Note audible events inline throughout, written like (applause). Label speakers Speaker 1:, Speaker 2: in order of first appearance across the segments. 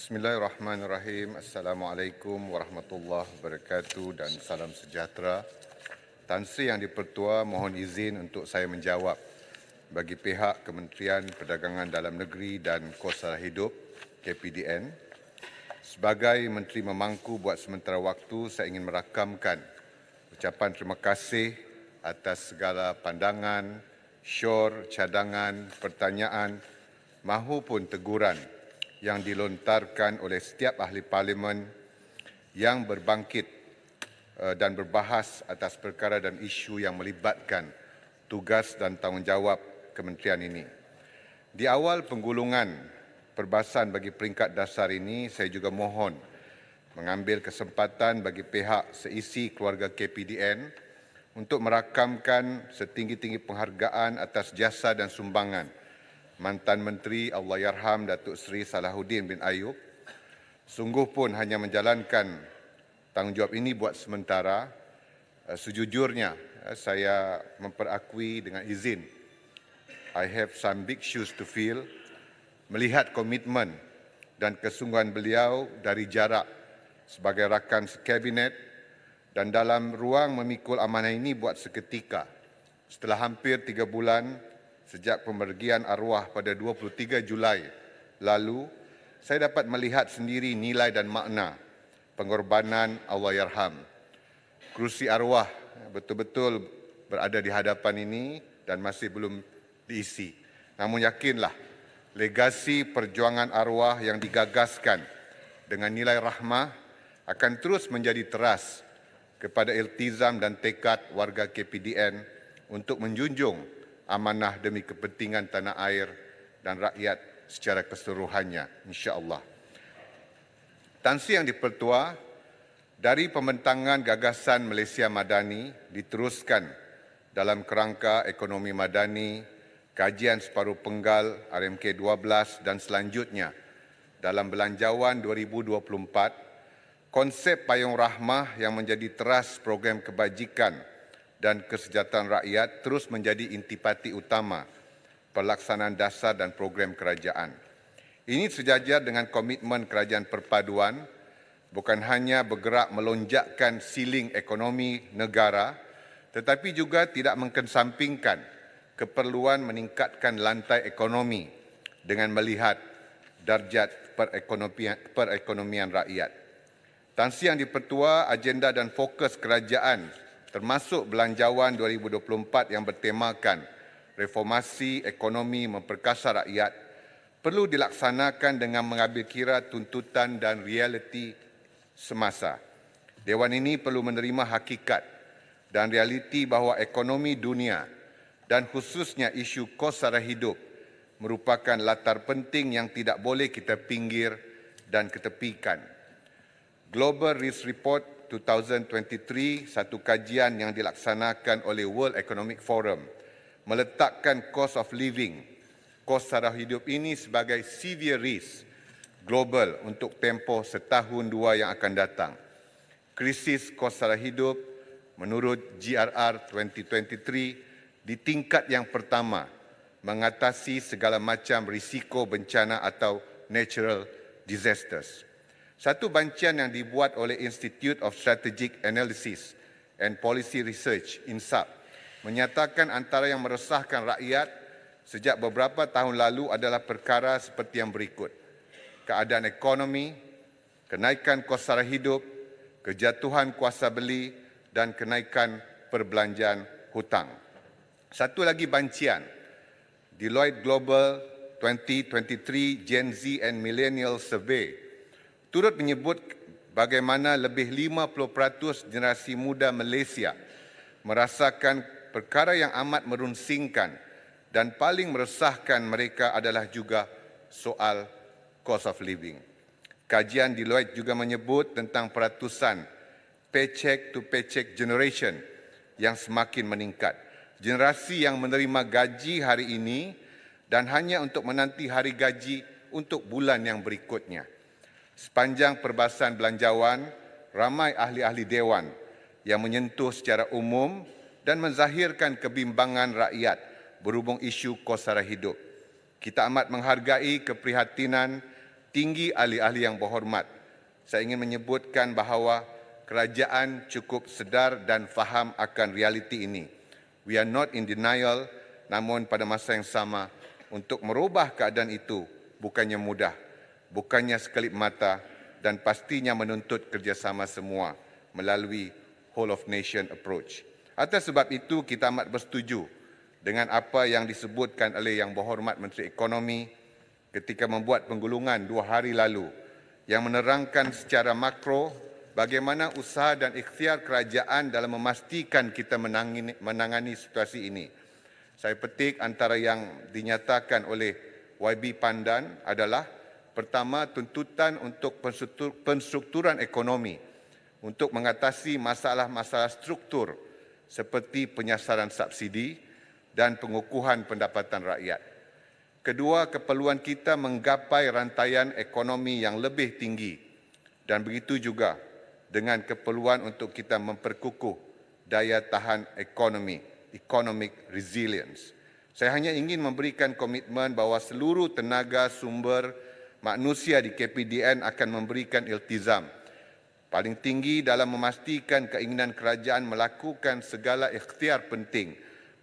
Speaker 1: Bismillahirrahmanirrahim. Assalamualaikum warahmatullahi wabarakatuh dan salam sejahtera. Tan Sri Yang Dipertua mohon izin untuk saya menjawab bagi pihak Kementerian Perdagangan Dalam Negeri dan Kos Hidup KPDN. Sebagai Menteri Memangku buat sementara waktu, saya ingin merakamkan ucapan terima kasih atas segala pandangan, syur, cadangan, pertanyaan mahupun teguran yang dilontarkan oleh setiap ahli parlimen yang berbangkit eh, dan berbahas atas perkara dan isu yang melibatkan tugas dan tanggungjawab kementerian ini. Di awal penggulungan perbasan bagi peringkat dasar ini, saya juga mohon mengambil kesempatan bagi pihak seisi keluarga KPDN untuk merakamkan setinggi-tinggi penghargaan atas jasa dan sumbangan mantan menteri Allahyarham Datuk Seri Salahuddin bin Ayub sungguh pun hanya menjalankan tanggungjawab ini buat sementara eh, sejujurnya eh, saya memperakui dengan izin I have some big shoes to fill melihat komitmen dan kesungguhan beliau dari jarak sebagai rakan sekabinet dan dalam ruang memikul amanah ini buat seketika setelah hampir tiga bulan sejak pemergian arwah pada 23 Julai lalu, saya dapat melihat sendiri nilai dan makna pengorbanan Allahyarham. Kerusi arwah betul-betul berada di hadapan ini dan masih belum diisi. Namun yakinlah, legasi perjuangan arwah yang digagaskan dengan nilai rahmah akan terus menjadi teras kepada iltizam dan tekad warga KPDN untuk menjunjung amanah demi kepentingan tanah air dan rakyat secara keseluruhannya insya-Allah. Tan Sri yang dipertua dari pembentangan gagasan Malaysia Madani diteruskan dalam kerangka ekonomi madani, kajian separuh penggal RMK 12 dan selanjutnya dalam belanjawan 2024 konsep payung rahmah yang menjadi teras program kebajikan dan kesejahteraan rakyat terus menjadi intipati utama pelaksanaan dasar dan program kerajaan. Ini sejajar dengan komitmen kerajaan perpaduan bukan hanya bergerak melonjakkan siling ekonomi negara tetapi juga tidak mengkensampingkan keperluan meningkatkan lantai ekonomi dengan melihat darjat perekonomian, perekonomian rakyat. Tansi yang dipertua agenda dan fokus kerajaan termasuk belanjawan 2024 yang bertemakan reformasi ekonomi memperkasa rakyat perlu dilaksanakan dengan mengambil kira tuntutan dan realiti semasa. Dewan ini perlu menerima hakikat dan realiti bahawa ekonomi dunia dan khususnya isu kos sara hidup merupakan latar penting yang tidak boleh kita pinggir dan ketepikan. Global Risk Report 2023 satu kajian yang dilaksanakan oleh World Economic Forum meletakkan cost of living, kos taraf hidup ini sebagai severe risk global untuk tempoh setahun dua yang akan datang. Krisis kos taraf hidup menurut GRR 2023 di tingkat yang pertama mengatasi segala macam risiko bencana atau natural disasters. Satu bancian yang dibuat oleh Institute of Strategic Analysis and Policy Research, INSAP, menyatakan antara yang meresahkan rakyat sejak beberapa tahun lalu adalah perkara seperti yang berikut. Keadaan ekonomi, kenaikan kos sara hidup, kejatuhan kuasa beli dan kenaikan perbelanjaan hutang. Satu lagi bancian, Deloitte Global 2023 Gen Z and Millennial Survey – turut menyebut bagaimana lebih 50% generasi muda Malaysia merasakan perkara yang amat merunsingkan dan paling meresahkan mereka adalah juga soal cost of living. Kajian Deloitte juga menyebut tentang peratusan paycheck to paycheck generation yang semakin meningkat. Generasi yang menerima gaji hari ini dan hanya untuk menanti hari gaji untuk bulan yang berikutnya sepanjang perbasan belanjawan ramai ahli-ahli dewan yang menyentuh secara umum dan menzahirkan kebimbangan rakyat berhubung isu kos sara hidup. Kita amat menghargai keprihatinan tinggi ahli-ahli yang berhormat. Saya ingin menyebutkan bahawa kerajaan cukup sedar dan faham akan realiti ini. We are not in denial, namun pada masa yang sama untuk merubah keadaan itu bukannya mudah bukannya sekelip mata dan pastinya menuntut kerjasama semua melalui whole of nation approach. Atas sebab itu kita amat bersetuju dengan apa yang disebutkan oleh Yang Berhormat Menteri Ekonomi ketika membuat penggulungan dua hari lalu yang menerangkan secara makro bagaimana usaha dan ikhtiar kerajaan dalam memastikan kita menangani, menangani situasi ini. Saya petik antara yang dinyatakan oleh YB Pandan adalah Pertama, tuntutan untuk penstrukturan ekonomi untuk mengatasi masalah-masalah struktur seperti penyasaran subsidi dan pengukuhan pendapatan rakyat. Kedua, keperluan kita menggapai rantaian ekonomi yang lebih tinggi dan begitu juga dengan keperluan untuk kita memperkukuh daya tahan ekonomi, economic resilience. Saya hanya ingin memberikan komitmen bahawa seluruh tenaga sumber kerja manusia di KPDN akan memberikan iltizam paling tinggi dalam memastikan keinginan kerajaan melakukan segala ikhtiar penting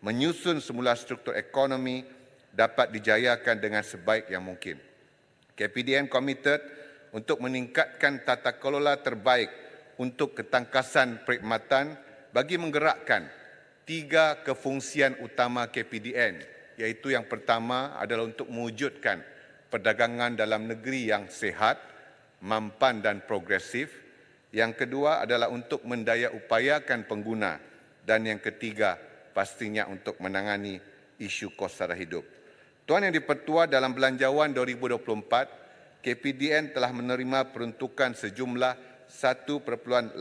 Speaker 1: menyusun semula struktur ekonomi dapat dijayakan dengan sebaik yang mungkin. KPDN committed untuk meningkatkan tata kelola terbaik untuk ketangkasan perkhidmatan bagi menggerakkan tiga kefungsian utama KPDN iaitu yang pertama adalah untuk mewujudkan perdagangan dalam negeri yang sehat, mampan dan progresif. Yang kedua adalah untuk mendaya upayakan pengguna dan yang ketiga pastinya untuk menangani isu kos sara hidup. Tuan yang dipertua dalam belanjawan 2024, KPDN telah menerima peruntukan sejumlah 1.88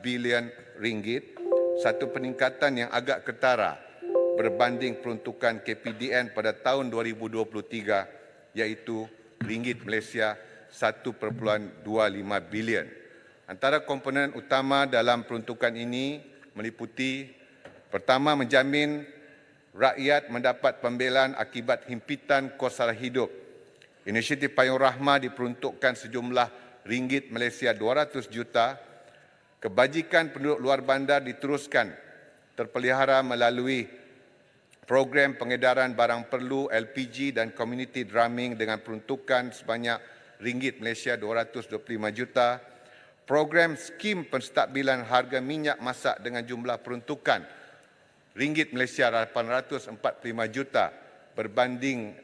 Speaker 1: bilion ringgit, satu peningkatan yang agak ketara berbanding peruntukan KPDN pada tahun 2023 iaitu ringgit Malaysia 1.25 bilion. Antara komponen utama dalam peruntukan ini meliputi pertama menjamin rakyat mendapat pembelaan akibat himpitan kos sara hidup. Inisiatif Payung Rahma diperuntukkan sejumlah ringgit Malaysia 200 juta. Kebajikan penduduk luar bandar diteruskan terpelihara melalui program pengedaran barang perlu LPG dan community drumming dengan peruntukan sebanyak ringgit Malaysia 225 juta, program skim penstabilan harga minyak masak dengan jumlah peruntukan ringgit Malaysia 845 juta berbanding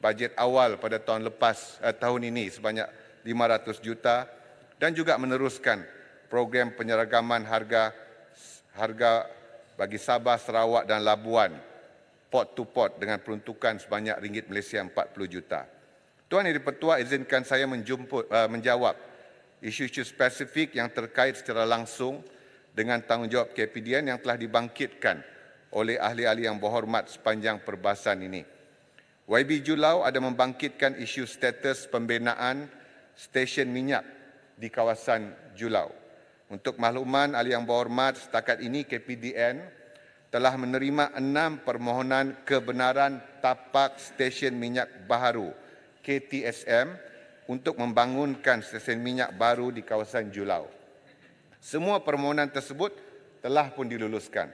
Speaker 1: bajet awal pada tahun lepas eh, tahun ini sebanyak 500 juta dan juga meneruskan program penyeragaman harga harga bagi Sabah, Sarawak dan Labuan port to port dengan peruntukan sebanyak ringgit Malaysia 40 juta. Tuan Yang Dipertua izinkan saya menjumput, uh, eh, menjawab isu-isu spesifik yang terkait secara langsung dengan tanggungjawab KPDN yang telah dibangkitkan oleh ahli-ahli yang berhormat sepanjang perbahasan ini. YB Julau ada membangkitkan isu status pembinaan stesen minyak di kawasan Julau. Untuk makluman ahli yang berhormat, setakat ini KPDN telah menerima enam permohonan kebenaran tapak stesen minyak baru KTSM untuk membangunkan stesen minyak baru di kawasan Julau. Semua permohonan tersebut telah pun diluluskan.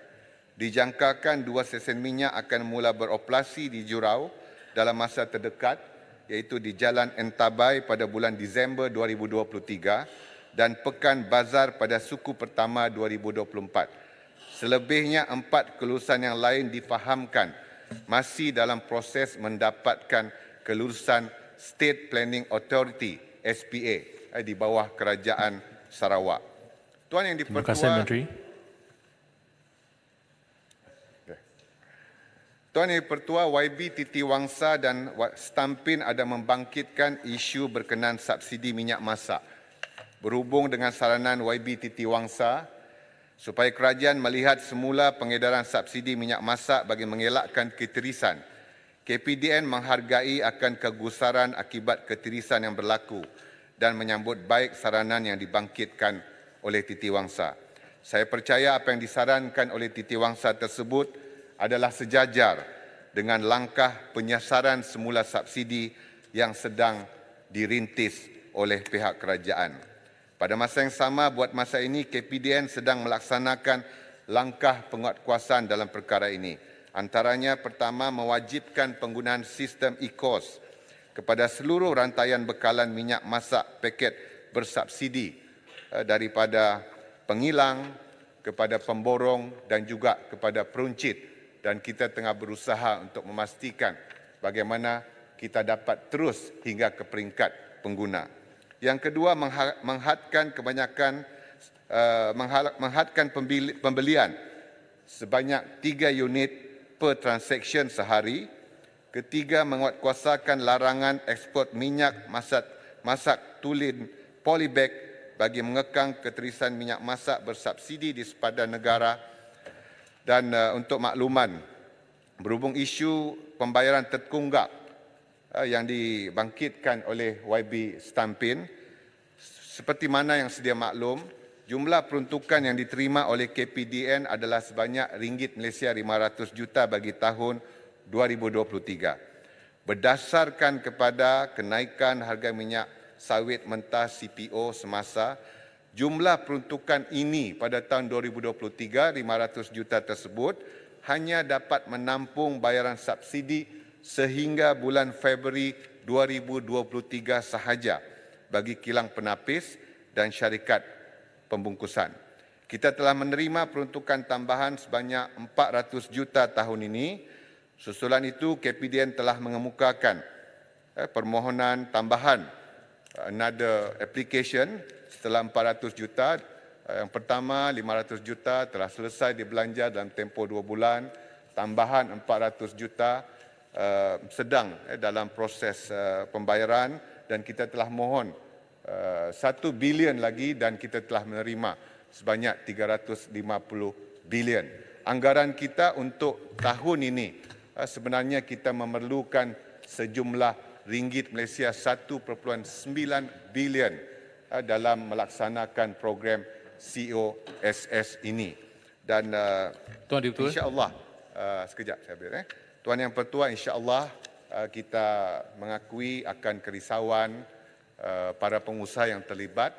Speaker 1: Dijangkakan dua stesen minyak akan mula beroperasi di Jurau dalam masa terdekat iaitu di Jalan Entabai pada bulan Disember 2023 dan Pekan Bazar pada suku pertama 2024. Selebihnya empat kelulusan yang lain difahamkan masih dalam proses mendapatkan kelulusan State Planning Authority SPA eh, di bawah Kerajaan Sarawak. Tuan yang dipertua. Terima kasih, Menteri. Tuan Yang Pertua YB Titi Wangsa dan Stampin ada membangkitkan isu berkenaan subsidi minyak masak. Berhubung dengan saranan YB Titi Wangsa, supaya kerajaan melihat semula pengedaran subsidi minyak masak bagi mengelakkan ketirisan. KPDN menghargai akan kegusaran akibat ketirisan yang berlaku dan menyambut baik saranan yang dibangkitkan oleh Titi Wangsa. Saya percaya apa yang disarankan oleh Titi Wangsa tersebut adalah sejajar dengan langkah penyasaran semula subsidi yang sedang dirintis oleh pihak kerajaan. Pada masa yang sama, buat masa ini KPDN sedang melaksanakan langkah penguatkuasaan dalam perkara ini. Antaranya pertama mewajibkan penggunaan sistem ECOS kepada seluruh rantaian bekalan minyak masak paket bersubsidi eh, daripada pengilang kepada pemborong dan juga kepada peruncit dan kita tengah berusaha untuk memastikan bagaimana kita dapat terus hingga ke peringkat pengguna. Yang kedua menghadkan kebanyakan uh, eh, menghadkan pembelian sebanyak tiga unit per transaksi sehari. Ketiga menguatkuasakan larangan ekspor minyak masak masak tulen polybag bagi mengekang keterisan minyak masak bersubsidi di sepadan negara dan uh, untuk makluman berhubung isu pembayaran tertunggak Eh, yang dibangkitkan oleh YB Stampin. Seperti mana yang sedia maklum, jumlah peruntukan yang diterima oleh KPDN adalah sebanyak ringgit Malaysia 500 juta bagi tahun 2023. Berdasarkan kepada kenaikan harga minyak sawit mentah CPO semasa, jumlah peruntukan ini pada tahun 2023 500 juta tersebut hanya dapat menampung bayaran subsidi sehingga bulan Februari 2023 sahaja bagi kilang penapis dan syarikat pembungkusan. Kita telah menerima peruntukan tambahan sebanyak 400 juta tahun ini. Susulan itu KPDN telah mengemukakan eh, permohonan tambahan eh, another application setelah 400 juta. Eh, yang pertama 500 juta telah selesai dibelanja dalam tempoh dua bulan. Tambahan 400 juta Eh, sedang eh, dalam proses eh, pembayaran dan kita telah mohon uh, 1 bilion lagi dan kita telah menerima sebanyak 350 bilion. Anggaran kita untuk tahun ini sebenarnya kita memerlukan sejumlah ringgit Malaysia 1.9 bilion uh, dalam melaksanakan program COSS ini. Dan uh, Tuan Diputu. InsyaAllah. Uh, sekejap saya ambil. Eh. Tuan Yang Pertua, Insya Allah uh, kita mengakui akan kerisauan uh, para pengusaha yang terlibat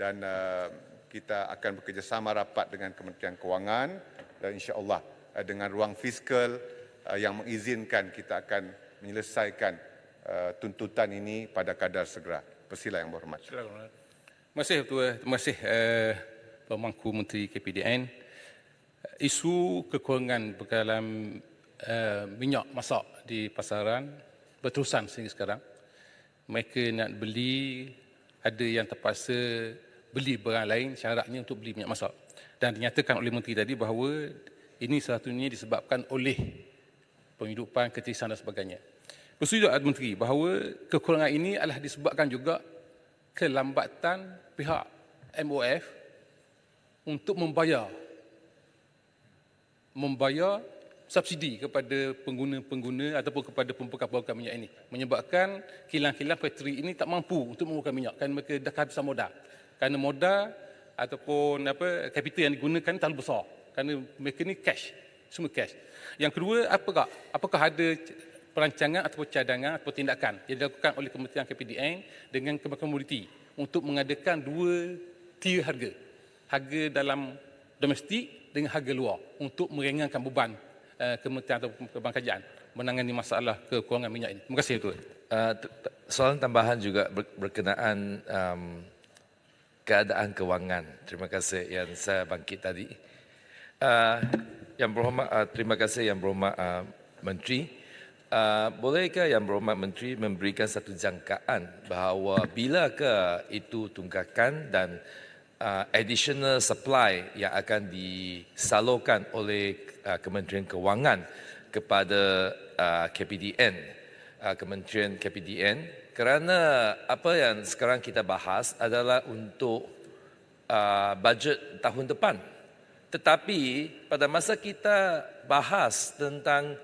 Speaker 1: dan uh, kita akan bekerjasama rapat dengan Kementerian Kewangan dan Insya Allah dengan ruang fiskal yang mengizinkan kita akan menyelesaikan tuntutan ini pada kadar segera. Persila yang berhormat.
Speaker 2: Terima kasih, Tuan, Terima kasih, Pemangku Menteri KPDN. Isu kekurangan berkaitan Eh, minyak masak di pasaran berterusan sehingga sekarang. Mereka nak beli, ada yang terpaksa beli barang lain syaratnya untuk beli minyak masak. Dan dinyatakan oleh Menteri tadi bahawa ini satunya disebabkan oleh penghidupan, ketisan dan sebagainya. Bersetuju ada Menteri bahawa kekurangan ini adalah disebabkan juga kelambatan pihak MOF untuk membayar membayar subsidi kepada pengguna-pengguna ataupun kepada pembekal-pembekal minyak ini menyebabkan kilang-kilang petri ini tak mampu untuk mengeluarkan minyak kerana mereka dah kehabisan modal kerana modal ataupun apa kapital yang digunakan terlalu besar kerana mereka ni cash semua cash yang kedua apakah apakah ada perancangan atau cadangan atau tindakan yang dilakukan oleh Kementerian KPDN dengan kebakaran komoditi untuk mengadakan dua tier harga harga dalam domestik dengan harga luar untuk merengangkan beban Eh, kementerian atau kebangkajian menangani masalah kekurangan minyak ini.
Speaker 3: Terima kasih. Tuan. Eh, Soalan tambahan juga berkenaan um, keadaan kewangan. Terima kasih yang saya bangkit tadi. Uh, yang berhormat, uh, terima kasih yang berhormat uh, Menteri. Uh, bolehkah yang berhormat Menteri memberikan satu jangkaan bahawa bila ke itu tunggakan dan uh, additional supply yang akan disalurkan oleh uh, Kementerian Kewangan kepada uh, KPDN uh, Kementerian KPDN kerana apa yang sekarang kita bahas adalah untuk uh, budget tahun depan tetapi pada masa kita bahas tentang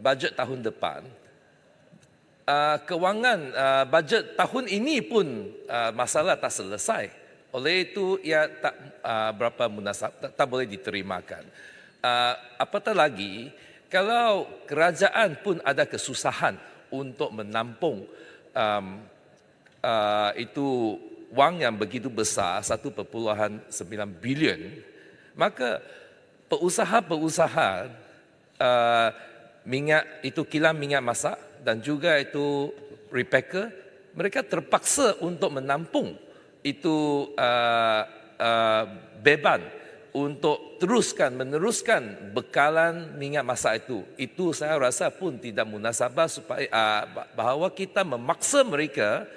Speaker 3: budget tahun depan Uh, kewangan uh, budget tahun ini pun uh, masalah tak selesai. Oleh itu ia ya, tak uh, berapa munasab tak, tak boleh diterimakan. Uh, apatah lagi kalau kerajaan pun ada kesusahan untuk menampung um, uh, itu wang yang begitu besar 1.9 bilion maka pengusaha-pengusaha uh, minyak itu kilang minyak masak dan juga itu repacker mereka terpaksa untuk menampung itu uh, uh, beban untuk teruskan meneruskan bekalan minyak masa itu. Itu saya rasa pun tidak munasabah supaya uh, bahawa kita memaksa mereka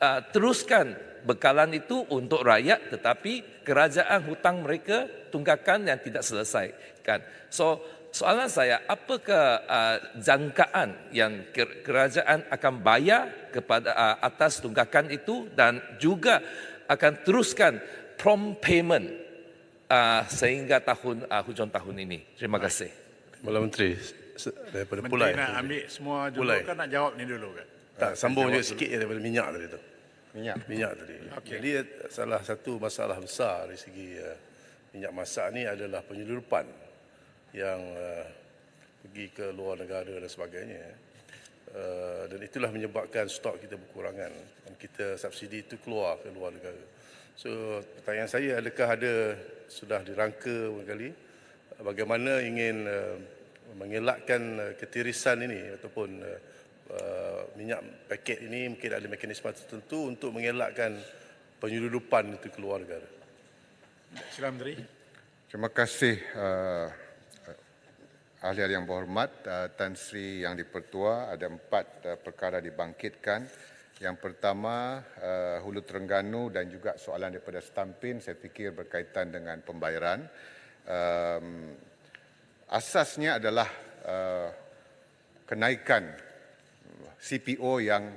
Speaker 3: uh, teruskan bekalan itu untuk rakyat tetapi kerajaan hutang mereka tunggakan yang tidak selesai kan. So soalan saya, apakah uh, jangkaan yang kerajaan akan bayar kepada uh, atas tunggakan itu dan juga akan teruskan prom payment uh, sehingga tahun uh, hujung tahun ini. Terima kasih.
Speaker 2: Bola Menteri, daripada Menteri pulai. Menteri nak ambil semua jumlah kan nak jawab ni dulu kan? Tak, sambung je sikit
Speaker 3: dulu. daripada minyak tadi
Speaker 2: tu. Minyak? Minyak tadi. Okay. Jadi salah satu masalah besar dari segi uh, minyak masak ni adalah penyelurupan yang uh, pergi ke luar negara dan sebagainya uh, dan itulah menyebabkan stok kita berkurangan dan kita subsidi itu keluar ke luar negara so pertanyaan saya adakah ada sudah dirangka kali bagaimana ingin uh, mengelakkan uh, ketirisan ini ataupun uh, uh, minyak paket ini mungkin ada mekanisme tertentu untuk mengelakkan penyeludupan itu keluar negara. Sila
Speaker 4: Menteri.
Speaker 1: Terima kasih uh, Ahli-ahli yang berhormat, uh, Tan Sri yang dipertua, ada empat uh, perkara dibangkitkan. Yang pertama, uh, Hulu Terengganu dan juga soalan daripada Stampin, saya fikir berkaitan dengan pembayaran. Um, asasnya adalah kenaikan CPO yang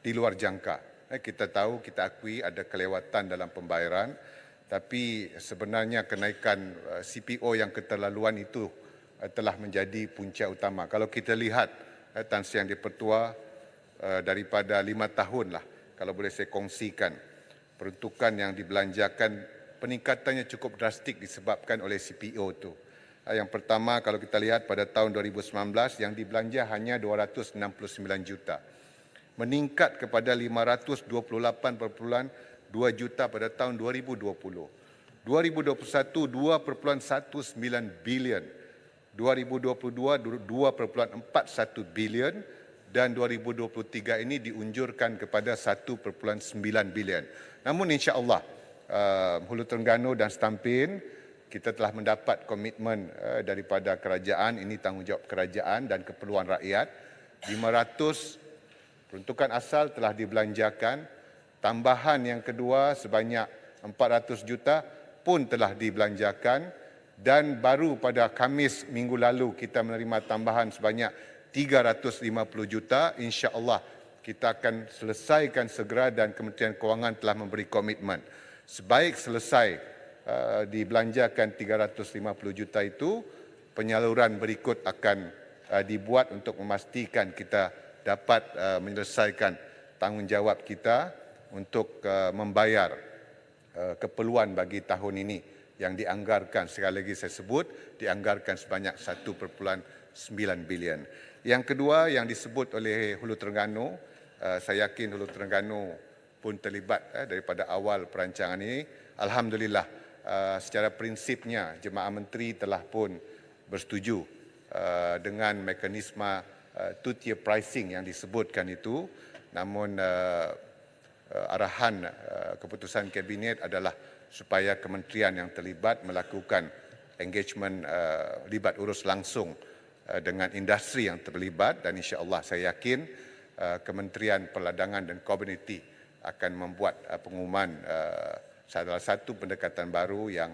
Speaker 1: di luar jangka. Eh, kita tahu, kita akui ada kelewatan dalam pembayaran, tapi sebenarnya kenaikan CPO yang keterlaluan itu Eh, telah menjadi punca utama. Kalau kita lihat eh, Tan Sri Yang Dipertua eh, daripada lima tahun lah, kalau boleh saya kongsikan peruntukan yang dibelanjakan peningkatannya cukup drastik disebabkan oleh CPO itu. Yang pertama kalau kita lihat pada tahun 2019 yang dibelanja hanya 269 juta. Meningkat kepada 528.2 juta pada tahun 2020. 2021 2.19 bilion 2022 2.41 bilion dan 2023 ini diunjurkan kepada 1.9 bilion. Namun insya-Allah uh, Hulu Terengganu dan Stampin kita telah mendapat komitmen uh, daripada kerajaan ini tanggungjawab kerajaan dan keperluan rakyat 500 peruntukan asal telah dibelanjakan tambahan yang kedua sebanyak 400 juta pun telah dibelanjakan dan baru pada Kamis minggu lalu kita menerima tambahan sebanyak 350 juta insya-Allah kita akan selesaikan segera dan Kementerian Kewangan telah memberi komitmen sebaik selesai uh, dibelanjakan 350 juta itu penyaluran berikut akan uh, dibuat untuk memastikan kita dapat uh, menyelesaikan tanggungjawab kita untuk uh, membayar uh, keperluan bagi tahun ini yang dianggarkan sekali lagi saya sebut dianggarkan sebanyak 1.9 bilion. Yang kedua yang disebut oleh Hulu Terengganu, eh, saya yakin Hulu Terengganu pun terlibat eh, daripada awal perancangan ini. Alhamdulillah eh, secara prinsipnya jemaah menteri telah pun bersetuju dengan mekanisme two tier pricing yang disebutkan itu. Namun arahan keputusan kabinet adalah supaya kementerian yang terlibat melakukan engagement uh, libat urus langsung uh, dengan industri yang terlibat dan insyaallah saya yakin uh, kementerian perladangan dan community akan membuat uh, pengumuman uh, salah satu pendekatan baru yang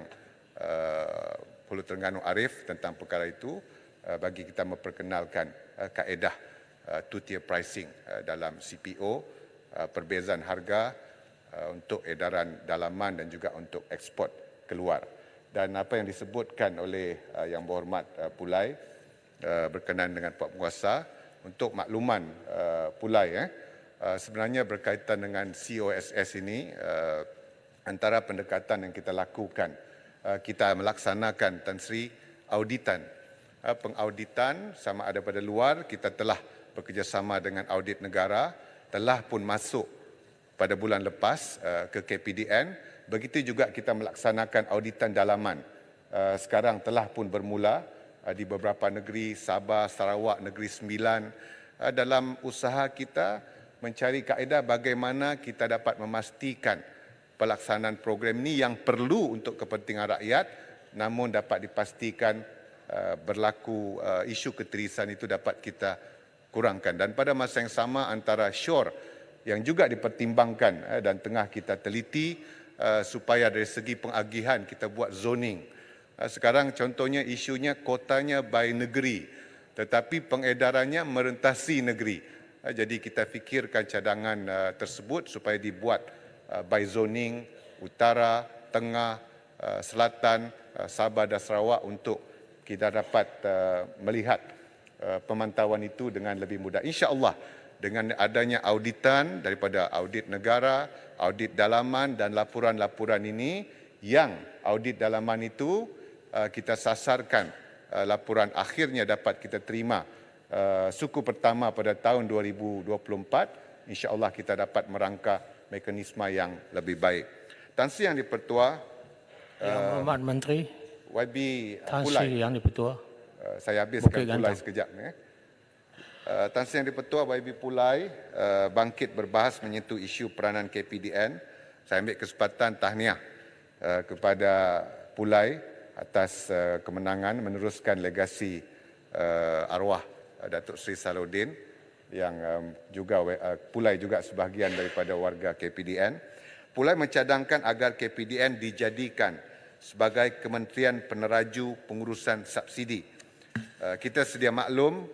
Speaker 1: uh, Pulau Terengganu arif tentang perkara itu uh, bagi kita memperkenalkan uh, kaedah uh, two tier pricing uh, dalam CPO uh, perbezaan harga Uh, untuk edaran dalaman dan juga untuk ekspor keluar. Dan apa yang disebutkan oleh uh, yang berhormat uh, Pulai berkenaan dengan Pak Penguasa untuk makluman Pulai ya sebenarnya berkaitan dengan COSS ini antara pendekatan yang kita lakukan kita melaksanakan Tan Sri auditan pengauditan sama ada pada luar kita telah bekerjasama dengan audit negara telah pun masuk pada bulan lepas eh, ke KPDN. Begitu juga kita melaksanakan auditan dalaman. Eh, sekarang telah pun bermula eh, di beberapa negeri, Sabah, Sarawak, Negeri Sembilan. Dalam usaha kita mencari kaedah bagaimana kita dapat memastikan pelaksanaan program ini yang perlu untuk kepentingan rakyat namun dapat dipastikan berlaku isu keterisan itu dapat kita kurangkan. Dan pada masa yang sama antara SURE yang juga dipertimbangkan eh, dan tengah kita teliti eh, supaya dari segi pengagihan kita buat zoning. Eh, sekarang contohnya isunya kotanya by negeri tetapi pengedarannya merentasi negeri. Eh, jadi kita fikirkan cadangan eh, tersebut supaya dibuat eh, by zoning utara, tengah, eh, selatan, eh, Sabah dan Sarawak untuk kita dapat uh, melihat uh, pemantauan itu dengan lebih mudah. InsyaAllah dengan adanya auditan daripada audit negara, audit dalaman dan laporan-laporan ini yang audit dalaman itu eh, kita sasarkan eh, laporan akhirnya dapat kita terima eh, suku pertama pada tahun 2024 insya-Allah kita dapat merangka mekanisme yang lebih baik. Tan Sri Yang Dipertua Yang Amat Menteri YB Tan Sri Yang Dipertua saya habiskan pulai sekejap. Eh. Eh, Tan Sri Yang Dipertua YB Pulai uh, bangkit berbahas menyentuh isu peranan KPDN. Saya ambil kesempatan tahniah uh, kepada Pulai atas uh, kemenangan meneruskan legasi uh, arwah uh, Datuk Sri Saludin yang um, juga uh, Pulai juga sebahagian daripada warga KPDN. Pulai mencadangkan agar KPDN dijadikan sebagai kementerian peneraju pengurusan subsidi. kita sedia maklum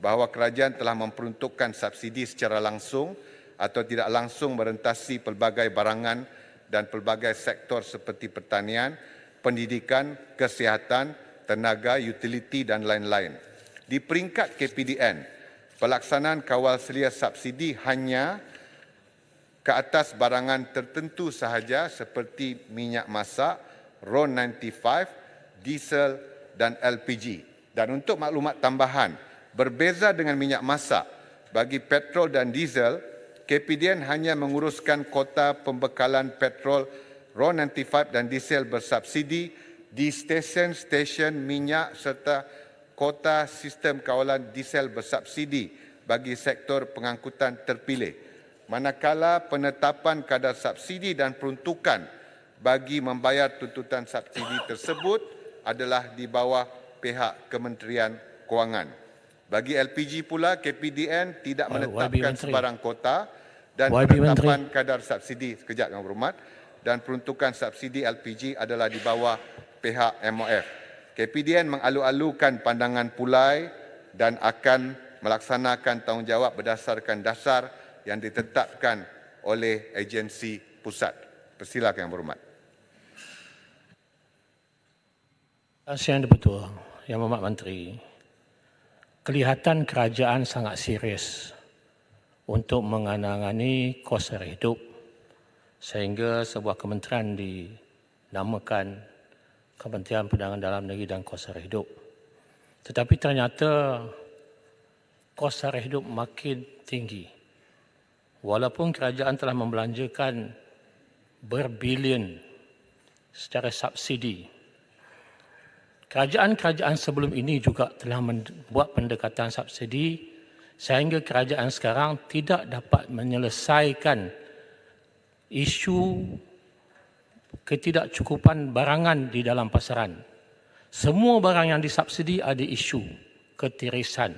Speaker 1: bahawa kerajaan telah memperuntukkan subsidi secara langsung atau tidak langsung merentasi pelbagai barangan dan pelbagai sektor seperti pertanian, pendidikan, kesihatan, tenaga, utiliti dan lain-lain. Di peringkat KPDN, pelaksanaan kawal selia subsidi hanya ke atas barangan tertentu sahaja seperti minyak masak, RON95, diesel dan LPG. Dan untuk maklumat tambahan, Berbeza dengan minyak masak, bagi petrol dan diesel, KPDN hanya menguruskan kota pembekalan petrol RON95 dan diesel bersubsidi di stesen-stesen minyak serta kota sistem kawalan diesel bersubsidi bagi sektor pengangkutan terpilih. Manakala penetapan kadar subsidi dan peruntukan bagi membayar tuntutan subsidi tersebut adalah di bawah pihak Kementerian Kewangan. Bagi LPG pula, KPDN tidak oh, menetapkan sebarang kota dan penetapan kadar subsidi sekejap dengan berhormat dan peruntukan subsidi LPG adalah di bawah pihak MOF. KPDN mengalu-alukan pandangan pulai dan akan melaksanakan tanggungjawab berdasarkan dasar yang ditetapkan oleh agensi pusat. Persilakan yang berhormat.
Speaker 5: Terima kasih yang dipertua,
Speaker 1: Yang Mohd Menteri
Speaker 5: kelihatan kerajaan sangat serius untuk menangani kos hidup sehingga sebuah kementerian dinamakan Kementerian Perdagangan Dalam Negeri dan Kos Hidup. Tetapi ternyata kos hidup makin tinggi. Walaupun kerajaan telah membelanjakan berbilion secara subsidi Kerajaan-kerajaan sebelum ini juga telah membuat pendekatan subsidi sehingga kerajaan sekarang tidak dapat menyelesaikan isu ketidakcukupan barangan di dalam pasaran. Semua barang yang disubsidi ada isu ketirisan.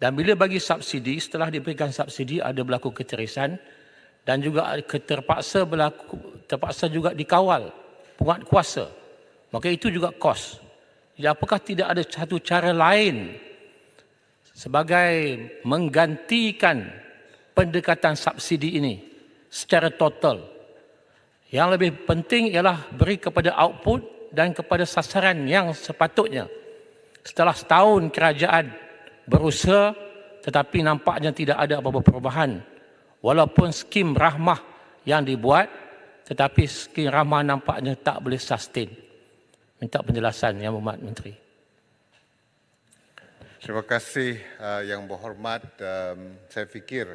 Speaker 5: Dan bila bagi subsidi, setelah diberikan subsidi ada berlaku ketirisan dan juga terpaksa berlaku terpaksa juga dikawal penguat kuasa. Maka itu juga kos. Jadi apakah tidak ada satu cara lain sebagai menggantikan pendekatan subsidi ini secara total? Yang lebih penting ialah beri kepada output dan kepada sasaran yang sepatutnya. Setelah setahun kerajaan berusaha tetapi nampaknya tidak ada apa-apa perubahan. Walaupun skim rahmah yang dibuat tetapi skim rahmah nampaknya tak boleh sustain minta penjelasan yang berhormat menteri.
Speaker 1: Terima kasih uh, yang berhormat um, saya fikir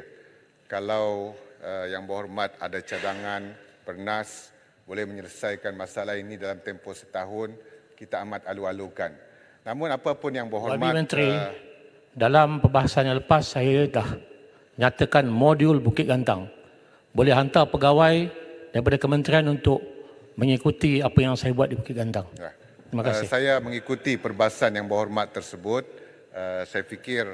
Speaker 1: kalau uh, yang berhormat ada cadangan Pernas boleh menyelesaikan masalah ini dalam tempoh setahun kita amat alu-alukan. Namun apa pun yang berhormat Wabi menteri uh,
Speaker 5: dalam perbahasan yang lepas saya dah nyatakan modul Bukit Gantang boleh hantar pegawai daripada kementerian untuk mengikuti apa yang saya buat di Bukit Gantang.
Speaker 1: Ya. Terima eh, kasih. Uh, saya mengikuti perbasan yang berhormat tersebut. Uh, saya fikir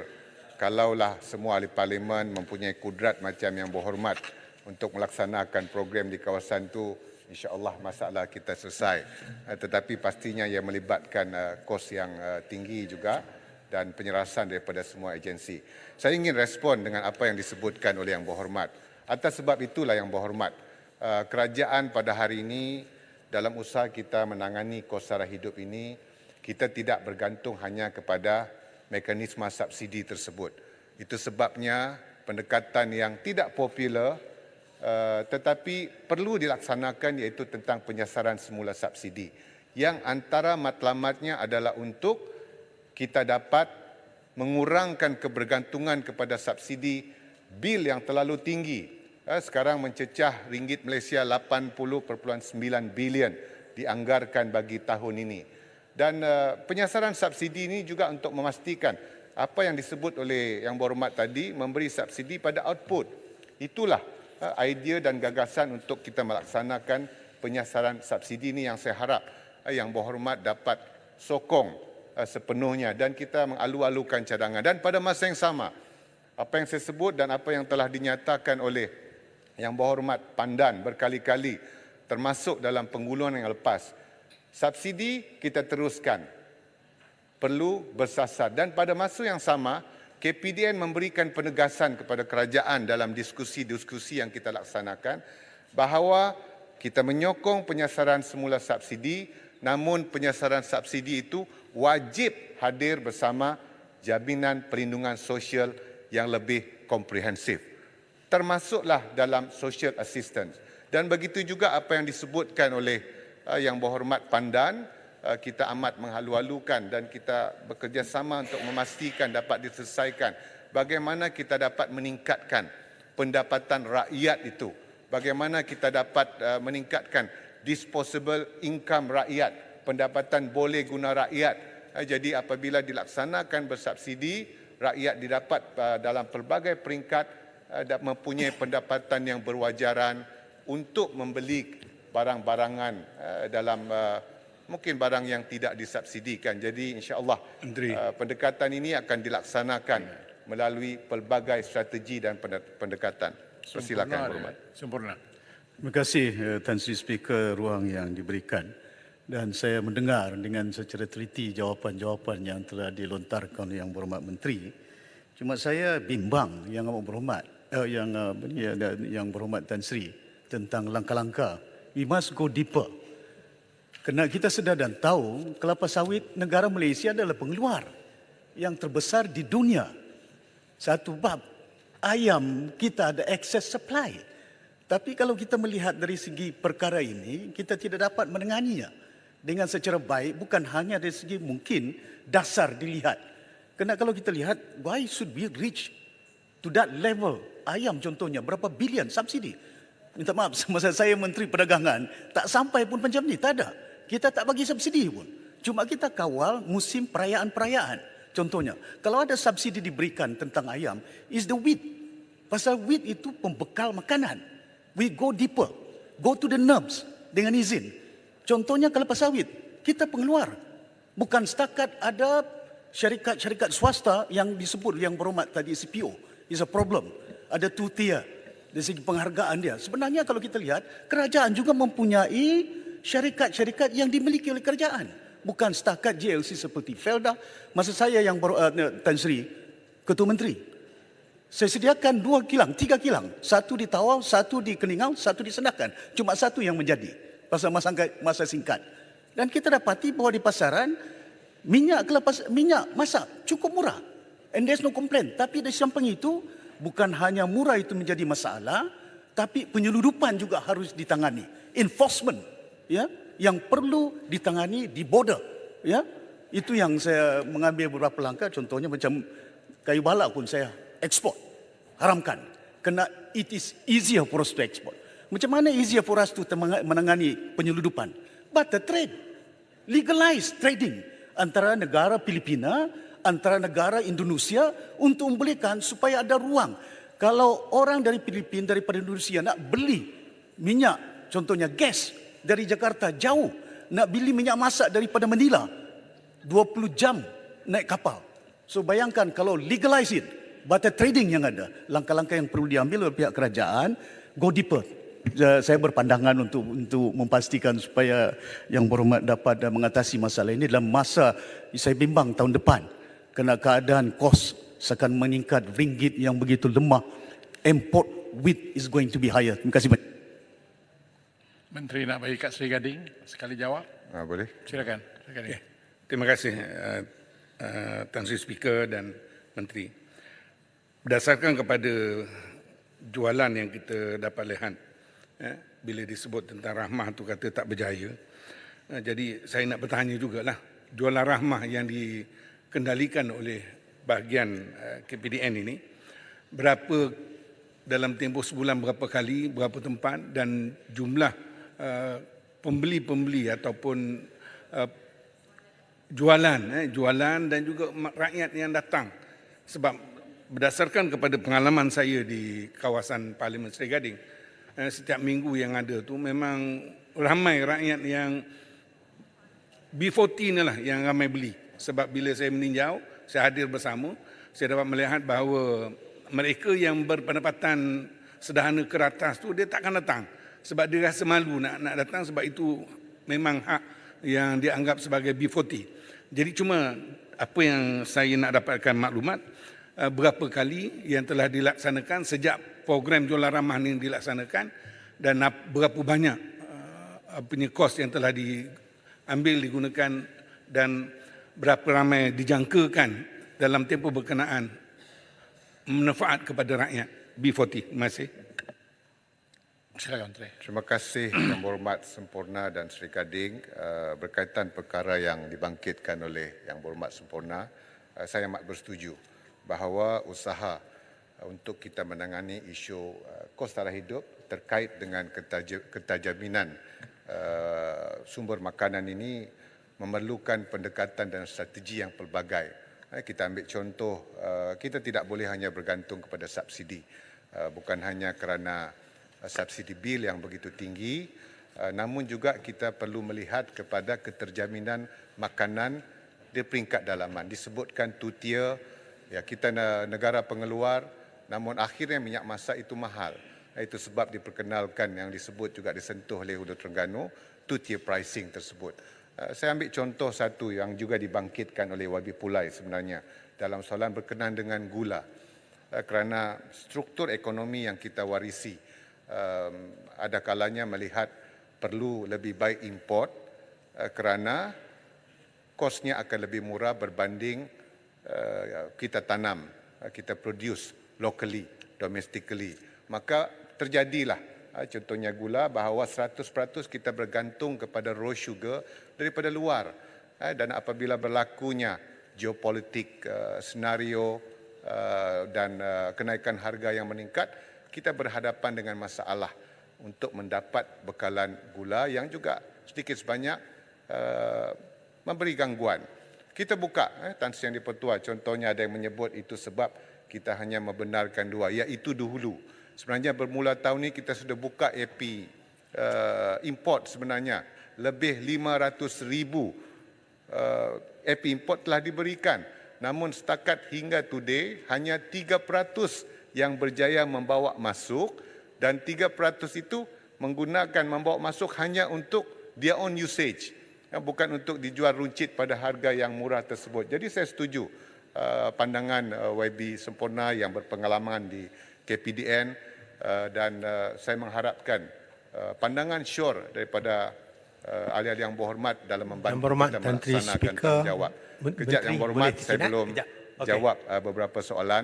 Speaker 1: kalaulah semua ahli parlimen mempunyai kudrat macam yang berhormat untuk melaksanakan program di kawasan itu, insyaAllah masalah kita selesai. Uh, tetapi pastinya ia melibatkan uh, kos yang uh, tinggi juga dan penyerasan daripada semua agensi. Saya ingin respon dengan apa yang disebutkan oleh yang berhormat. Atas sebab itulah yang berhormat, kerajaan pada hari ini dalam usaha kita menangani kos sara hidup ini, kita tidak bergantung hanya kepada mekanisme subsidi tersebut. Itu sebabnya pendekatan yang tidak popular uh, tetapi perlu dilaksanakan iaitu tentang penyasaran semula subsidi yang antara matlamatnya adalah untuk kita dapat mengurangkan kebergantungan kepada subsidi bil yang terlalu tinggi Eh, sekarang mencecah ringgit Malaysia 80.9 bilion dianggarkan bagi tahun ini. Dan eh, penyasaran subsidi ini juga untuk memastikan apa yang disebut oleh Yang Berhormat tadi memberi subsidi pada output. Itulah eh, idea dan gagasan untuk kita melaksanakan penyasaran subsidi ini yang saya harap Yang Berhormat dapat sokong sepenuhnya dan kita mengalu-alukan cadangan. Dan pada masa yang sama, apa yang saya sebut dan apa yang telah dinyatakan oleh yang berhormat pandan berkali-kali termasuk dalam penggulungan yang lepas. Subsidi kita teruskan perlu bersasar dan pada masa yang sama KPDN memberikan penegasan kepada kerajaan dalam diskusi-diskusi yang kita laksanakan bahawa kita menyokong penyasaran semula subsidi namun penyasaran subsidi itu wajib hadir bersama jaminan perlindungan sosial yang lebih komprehensif termasuklah dalam social assistance. Dan begitu juga apa yang disebutkan oleh uh, yang berhormat pandan, uh, kita amat menghalu-halukan dan kita bekerjasama untuk memastikan dapat diselesaikan bagaimana kita dapat meningkatkan pendapatan rakyat itu, bagaimana kita dapat uh, meningkatkan disposable income rakyat, pendapatan boleh guna rakyat. Uh, jadi apabila dilaksanakan bersubsidi, rakyat didapat uh, dalam pelbagai peringkat, Eh, dan mempunyai pendapatan yang berwajaran untuk membeli barang-barangan eh, dalam eh, mungkin barang yang tidak disubsidikan. Jadi insya-Allah pendekatan ini akan dilaksanakan melalui pelbagai strategi dan pendekatan. Persilakan berhormat. Sempurna.
Speaker 6: Terima kasih Tuan Sri Speaker ruang yang diberikan dan saya mendengar dengan secara teliti jawapan-jawapan yang telah dilontarkan oleh Yang Berhormat Menteri. Cuma saya bimbang Yang amat Berhormat uh, yang uh, ya, dan, yang berhormat Tan Sri tentang langkah-langkah we must go deeper kerana kita sedar dan tahu kelapa sawit negara Malaysia adalah pengeluar yang terbesar di dunia satu bab ayam kita ada excess supply tapi kalau kita melihat dari segi perkara ini kita tidak dapat menanganinya dengan secara baik bukan hanya dari segi mungkin dasar dilihat Kena kalau kita lihat why should we reach to that level. Ayam contohnya, berapa bilion subsidi. Minta maaf, semasa (laughs) saya Menteri Perdagangan, tak sampai pun macam ni, tak ada. Kita tak bagi subsidi pun. Cuma kita kawal musim perayaan-perayaan. Contohnya, kalau ada subsidi diberikan tentang ayam, is the wheat. Pasal wheat itu pembekal makanan. We go deeper. Go to the nubs dengan izin. Contohnya kalau pasal wheat, kita pengeluar. Bukan setakat ada syarikat-syarikat swasta yang disebut yang berhormat tadi CPO is a problem. Ada two tier dari segi penghargaan dia. Sebenarnya kalau kita lihat, kerajaan juga mempunyai syarikat-syarikat yang dimiliki oleh kerajaan. Bukan setakat JLC seperti Felda. Masa saya yang baru, uh, Tan Sri, Ketua Menteri. Saya sediakan dua kilang, tiga kilang. Satu di Tawau, satu di Keningau, satu di Sendakan. Cuma satu yang menjadi. Pasal masa, masa singkat. Dan kita dapati bahawa di pasaran, minyak kelapa minyak masak cukup murah. And there's no complaint. Tapi dari samping itu, bukan hanya murah itu menjadi masalah, tapi penyeludupan juga harus ditangani. Enforcement ya, yang perlu ditangani di border. Ya. Itu yang saya mengambil beberapa langkah, contohnya macam kayu bala pun saya ekspor. Haramkan. Kena it is easier for us to export. Macam mana easier for us to menangani penyeludupan? But the trade. Legalize trading antara negara Filipina antara negara Indonesia untuk membelikan supaya ada ruang. Kalau orang dari Filipina, dari Indonesia nak beli minyak, contohnya gas dari Jakarta jauh, nak beli minyak masak daripada Manila, 20 jam naik kapal. So bayangkan kalau legalize it, butter trading yang ada, langkah-langkah yang perlu diambil oleh pihak kerajaan, go deeper. Saya berpandangan untuk untuk memastikan supaya yang berhormat dapat eh, mengatasi masalah ini dalam masa saya bimbang tahun depan kena keadaan kos seakan meningkat ringgit yang begitu lemah import wheat is going to be higher terima kasih banyak
Speaker 2: Menteri nak bagi kat Sri Gading sekali jawab ah, boleh silakan,
Speaker 7: Okay.
Speaker 4: terima kasih uh, uh, Speaker dan Menteri berdasarkan kepada jualan yang kita dapat lihat eh, bila disebut tentang rahmah tu kata tak berjaya eh, jadi saya nak bertanya jugalah jualan rahmah yang di kendalikan oleh bahagian eh, KPDN ini berapa dalam tempoh sebulan berapa kali berapa tempat dan jumlah eh, pembeli-pembeli ataupun eh, jualan jualan dan juga rakyat yang datang sebab berdasarkan kepada pengalaman saya di kawasan Parlimen Seri Gading setiap minggu yang ada tu memang ramai rakyat yang B40 inilah yang ramai beli. Uh, sebab bila saya meninjau, saya hadir bersama, saya dapat melihat bahawa mereka yang berpendapatan sederhana ke atas tu dia takkan datang sebab dia rasa malu nak nak datang sebab itu memang hak yang dianggap sebagai B40. Jadi cuma apa yang saya nak dapatkan maklumat eh, berapa kali yang telah dilaksanakan sejak program jualan ramah ini dilaksanakan dan berapa banyak eh, punya kos yang telah diambil digunakan dan berapa ramai dijangkakan dalam tempoh berkenaan manfaat kepada rakyat B40. Terima kasih.
Speaker 1: Terima kasih (coughs) Yang Berhormat Sempurna dan Sri Kading eh, berkaitan perkara yang dibangkitkan oleh Yang Berhormat Sempurna eh, saya amat bersetuju bahawa usaha eh, untuk kita menangani isu kos tara hidup terkait dengan ketajaminan sumber makanan ini memerlukan pendekatan dan strategi yang pelbagai. Eh, kita ambil contoh, eh, kita tidak boleh hanya bergantung kepada subsidi. Eh, bukan hanya kerana subsidi bil yang begitu tinggi, namun juga kita perlu melihat kepada keterjaminan makanan di peringkat dalaman. Disebutkan two tier, ya kita negara pengeluar, namun akhirnya minyak masak itu mahal. Itu sebab diperkenalkan yang disebut juga disentuh oleh Hulu Terengganu, two tier pricing tersebut. Eh, saya ambil contoh satu yang juga dibangkitkan oleh Wabi Pulai sebenarnya dalam soalan berkenaan dengan gula. Eh, kerana struktur ekonomi yang kita warisi ada kalanya melihat perlu lebih baik import eh, kerana kosnya akan lebih murah berbanding kita tanam, kita produce locally, domestically. Maka terjadilah Ah, contohnya gula bahawa 100% kita bergantung kepada raw sugar daripada luar ah, dan apabila berlakunya geopolitik ah, senario dan kenaikan harga yang meningkat kita berhadapan dengan masalah untuk mendapat bekalan gula yang juga sedikit sebanyak memberi gangguan kita buka eh, tansi yang dipertua contohnya ada yang menyebut itu sebab kita hanya membenarkan dua iaitu dahulu sebenarnya bermula tahun ini kita sudah buka AP uh, import sebenarnya lebih 500 ribu uh, AP import telah diberikan namun setakat hingga today hanya 3% yang berjaya membawa masuk dan 3% itu menggunakan membawa masuk hanya untuk their own usage ya, bukan untuk dijual runcit pada harga yang murah tersebut jadi saya setuju uh, pandangan uh, YB sempurna yang berpengalaman di KPDN uh, dan uh, saya mengharapkan uh, pandangan syur daripada ahli-ahli yang berhormat dalam membantu yang berhormat, kita Tantri melaksanakan tanggungjawab. Kejap yang berhormat, saya belum okay. jawab beberapa soalan.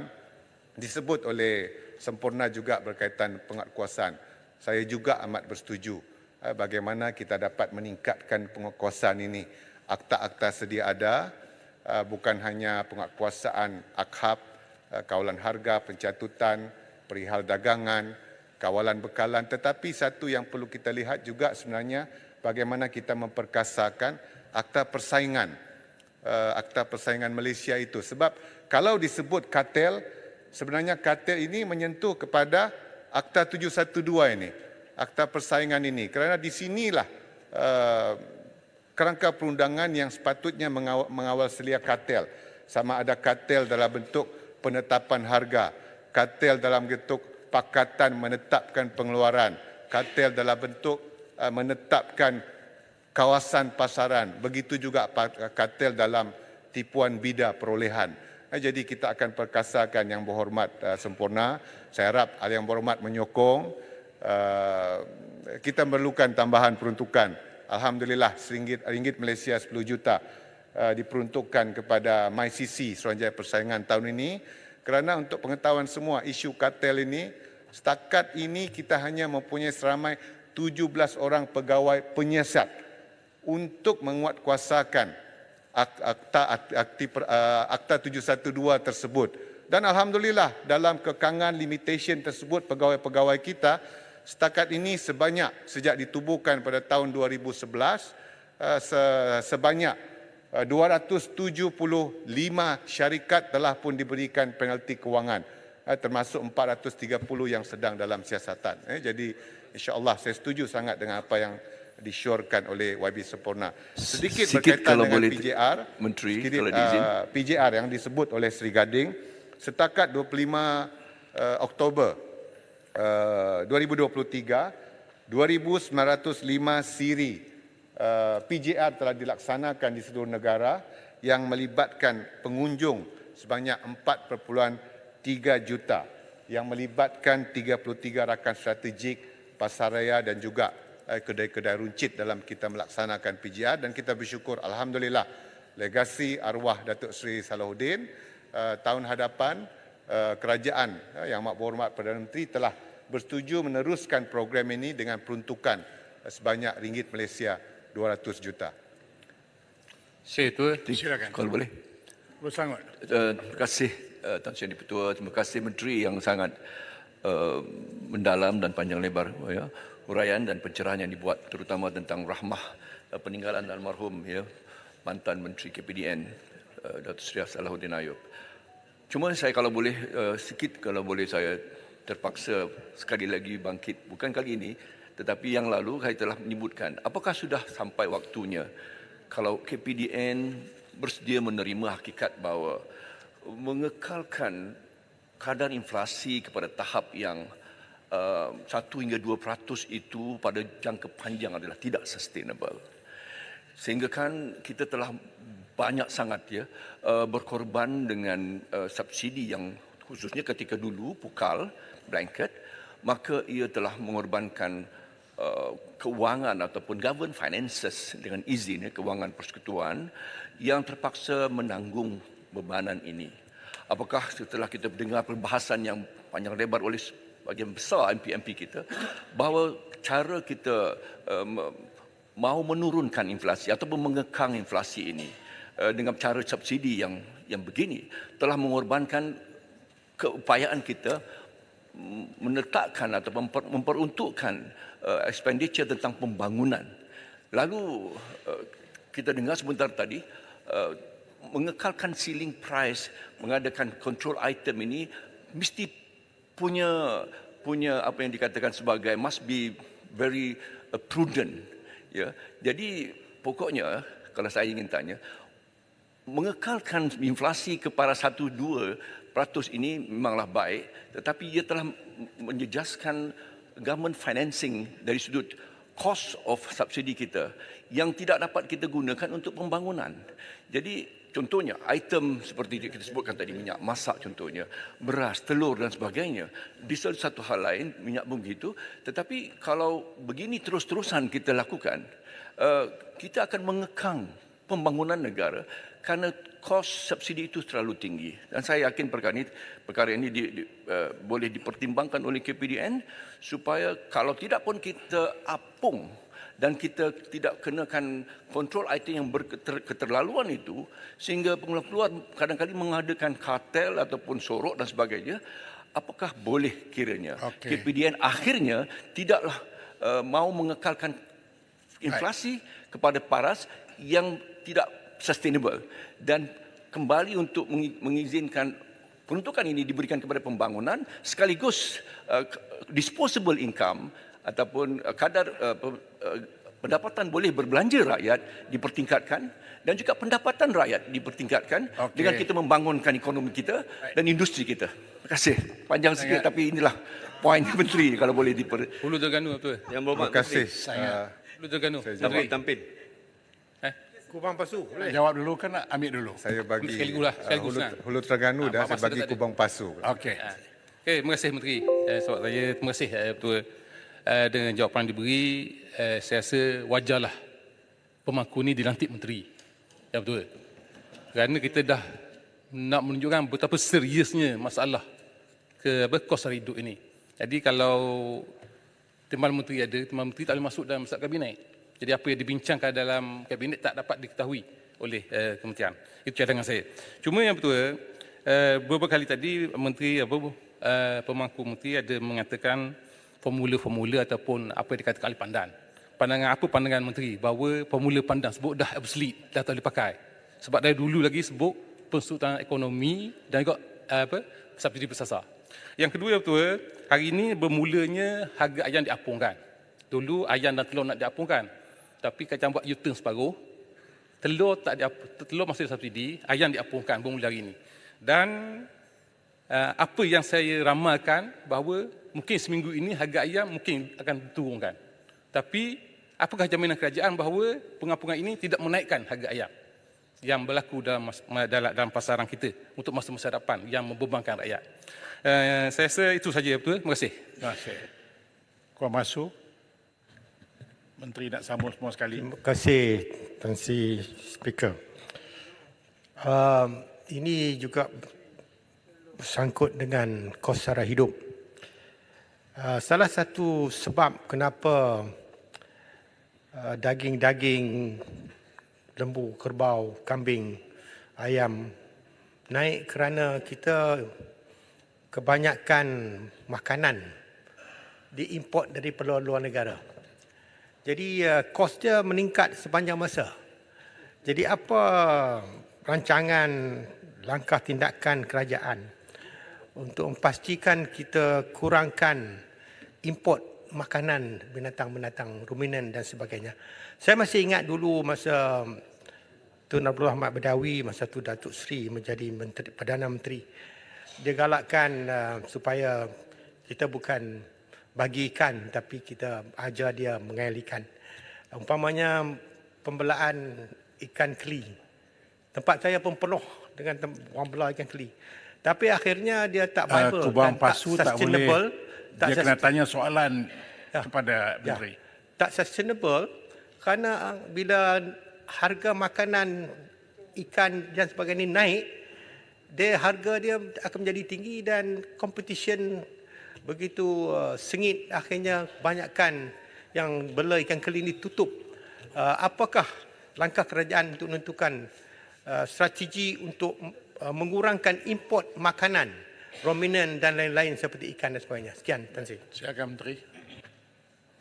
Speaker 1: Disebut oleh sempurna juga berkaitan penguatkuasaan. Saya juga amat bersetuju bagaimana kita dapat meningkatkan penguatkuasaan ini. Akta-akta sedia ada, bukan hanya penguatkuasaan akhab, kawalan harga, pencatutan, perihal dagangan, kawalan bekalan tetapi satu yang perlu kita lihat juga sebenarnya bagaimana kita memperkasakan akta persaingan eh, akta persaingan Malaysia itu sebab kalau disebut kartel sebenarnya kartel ini menyentuh kepada akta 712 ini akta persaingan ini kerana di sinilah eh, kerangka perundangan yang sepatutnya mengawal, selia kartel sama ada kartel dalam bentuk penetapan harga katil dalam bentuk pakatan menetapkan pengeluaran, katil dalam bentuk uh, menetapkan kawasan pasaran, begitu juga katil dalam tipuan bida perolehan. Eh, jadi kita akan perkasakan yang berhormat uh, sempurna. Saya harap ahli yang berhormat menyokong. Uh, kita memerlukan tambahan peruntukan. Alhamdulillah seringgit, ringgit Malaysia 10 juta uh, diperuntukkan kepada MyCC Seruan Jaya Persaingan tahun ini. Kerana untuk pengetahuan semua isu kartel ini, setakat ini kita hanya mempunyai seramai 17 orang pegawai penyiasat untuk menguatkuasakan akta, eh, akta, akta 712 tersebut. Dan Alhamdulillah dalam kekangan limitation tersebut pegawai-pegawai kita setakat ini sebanyak sejak ditubuhkan pada tahun 2011 eh, sebanyak 275 eh, syarikat telah pun diberikan penalti kewangan eh, termasuk 430 yang sedang dalam siasatan. Eh, jadi insya-Allah saya setuju sangat dengan apa yang disyorkan oleh YB Sempurna. Sedikit, Sedikit berkaitan kalau dengan boleh PJR, Menteri sedikit, kalau diizinkan. PJR yang disebut oleh Sri Gading setakat 25 uh, Oktober uh, 2023 2905 siri Uh, PJR telah dilaksanakan di seluruh negara yang melibatkan pengunjung sebanyak 4.3 juta yang melibatkan 33 rakan strategik pasaraya dan juga eh, kedai-kedai runcit dalam kita melaksanakan PJR dan kita bersyukur alhamdulillah legasi arwah Datuk Seri Salahuddin eh, tahun hadapan eh, kerajaan yang amat berhormat Perdana Menteri telah bersetuju meneruskan program ini dengan peruntukan sebanyak ringgit Malaysia 200 juta. Saya itu. Eh? silakan. Kalau boleh.
Speaker 5: Eh, terima kasih.
Speaker 1: Uh, eh, terima kasih uh, Tan Dipertua.
Speaker 7: Terima kasih Menteri yang sangat mendalam dan panjang lebar. Uh, dan pencerahan yang dibuat terutama tentang rahmah peninggalan almarhum ya, mantan Menteri KPDN uh, Dr. Sri Salahuddin Ayub. Cuma saya kalau boleh uh, sikit kalau boleh saya terpaksa sekali lagi bangkit bukan kali ini tetapi yang lalu saya telah menyebutkan, apakah sudah sampai waktunya kalau KPDN bersedia menerima hakikat bahawa mengekalkan kadar inflasi kepada tahap yang uh, satu uh, hingga dua peratus itu pada jangka panjang adalah tidak sustainable. Sehingga kan kita telah banyak sangat ya uh, berkorban dengan uh, subsidi yang khususnya ketika dulu pukal blanket maka ia telah mengorbankan Uh, kewangan ataupun govern finances dengan izin ya, kewangan persekutuan yang terpaksa menanggung bebanan ini. Apakah setelah kita mendengar perbahasan yang panjang lebar oleh bagian besar MPMP kita bahawa cara kita um, mau menurunkan inflasi ataupun mengekang inflasi ini uh, dengan cara subsidi yang yang begini telah mengorbankan keupayaan kita menetapkan atau memper, memperuntukkan uh, expenditure tentang pembangunan. Lalu uh, kita dengar sebentar tadi uh, mengekalkan ceiling price, mengadakan control item ini mesti punya punya apa yang dikatakan sebagai must be very uh, prudent. Ya, jadi pokoknya kalau saya ingin tanya mengekalkan inflasi kepada satu dua peratus ini memanglah baik tetapi ia telah menjejaskan government financing dari sudut cost of subsidi kita yang tidak dapat kita gunakan untuk pembangunan. Jadi contohnya item seperti yang kita sebutkan tadi minyak masak contohnya, beras, telur dan sebagainya. Bisa satu hal lain minyak bumi itu tetapi kalau begini terus-terusan kita lakukan eh, kita akan mengekang pembangunan negara kerana kos subsidi itu terlalu tinggi dan saya yakin perkara ini perkara ini di, di, uh, boleh dipertimbangkan oleh KPDN supaya kalau tidak pun kita apung dan kita tidak kenakan kontrol IT yang berketerlaluan itu sehingga pengeluar keluar kadang-kadang mengadakan kartel ataupun sorok dan sebagainya apakah boleh kiranya okay. KPDN akhirnya tidaklah uh, mau mengekalkan inflasi right. kepada paras yang tidak sustainable dan kembali untuk mengizinkan peruntukan ini diberikan kepada pembangunan sekaligus uh, disposable income ataupun uh, kadar uh, uh, pendapatan boleh berbelanja rakyat dipertingkatkan dan juga pendapatan rakyat dipertingkatkan okay. dengan kita membangunkan ekonomi kita dan industri kita. Terima kasih. Panjang sikit Sangat. tapi inilah poin (laughs) menteri kalau boleh diper Hulu Terengganu betul. Yang berhormat Terima kasih. Uh,
Speaker 6: Hulu
Speaker 8: Terengganu. Tampin. Tampin. Kubang Pasu boleh.
Speaker 1: Jawab dulu kan nak ambil dulu. Saya bagi. Sekali lah. Sekali uh, hulu, Terengganu ha, dah saya bagi Kubang Pasu. Okey. Ah.
Speaker 2: Okey, terima kasih menteri. Eh, sebab saya terima kasih eh, betul eh, dengan jawapan diberi eh, saya rasa wajarlah pemangku ini dilantik menteri. Ya eh, betul. Kerana kita dah nak menunjukkan betapa seriusnya masalah ke apa, kos hari hidup ini. Jadi kalau timbal menteri ada, timbal menteri tak boleh masuk dalam masa kabinet. Jadi apa yang dibincangkan dalam kabinet tak dapat diketahui oleh uh, kementerian. Itu cadangan saya. Cuma yang betul, uh, beberapa kali tadi menteri apa uh, pemangku menteri ada mengatakan formula-formula ataupun apa yang dikatakan oleh pandan. Pandangan apa pandangan menteri bahawa formula pandan sebut dah obsolete, dah tak boleh pakai. Sebab dari dulu lagi sebut persekutuan ekonomi dan juga uh, apa subsidi bersasar. Yang kedua yang betul, hari ini bermulanya harga ayam diapungkan. Dulu ayam dan telur nak diapungkan tapi kacang buat U-turn separuh. Telur tak di, telur masih subsidi, ayam diapungkan bermula hari ini. Dan uh, apa yang saya ramalkan bahawa mungkin seminggu ini harga ayam mungkin akan turunkan. Tapi apakah jaminan kerajaan bahawa pengapungan ini tidak menaikkan harga ayam yang berlaku dalam dalam, dalam pasaran kita untuk masa-masa depan yang membebankan rakyat. Uh, saya rasa itu saja betul. Terima kasih. Terima kasih. Kau masuk. Menteri nak sambung semua sekali. Terima
Speaker 8: kasih Tuan Si Speaker. Uh, ini juga bersangkut dengan kos sara hidup. Uh, salah satu sebab kenapa uh, daging-daging lembu, kerbau, kambing, ayam naik kerana kita kebanyakan makanan diimport dari luar negara. Jadi kos eh, dia meningkat sepanjang masa. Jadi apa rancangan langkah tindakan kerajaan untuk memastikan kita kurangkan import makanan binatang-binatang ruminan dan sebagainya. Saya masih ingat dulu masa Tun Abdul Rahman Badawi, masa tu Datuk Seri menjadi Menteri, Perdana Menteri. Dia galakkan uh, supaya kita bukan bagi ikan, tapi kita ajar dia mengelikan. Umpamanya pembelaan ikan keli. Tempat saya pun penuh dengan tem- orang bela ikan keli. Tapi akhirnya dia tak ah, viable uh, kubang dan pasu tak, tak boleh.
Speaker 2: Tak dia kena tanya
Speaker 8: soalan ya. kepada ya. menteri. Tak sustainable kerana ah, bila harga makanan ikan dan sebagainya naik, dia harga dia akan menjadi tinggi dan competition begitu uh, sengit akhirnya banyakkan yang bela ikan keli ini tutup. Uh, apakah langkah kerajaan untuk menentukan uh, strategi untuk uh, mengurangkan import makanan rominan dan lain-lain seperti ikan dan sebagainya? Sekian Tan Sri. Silakan Menteri.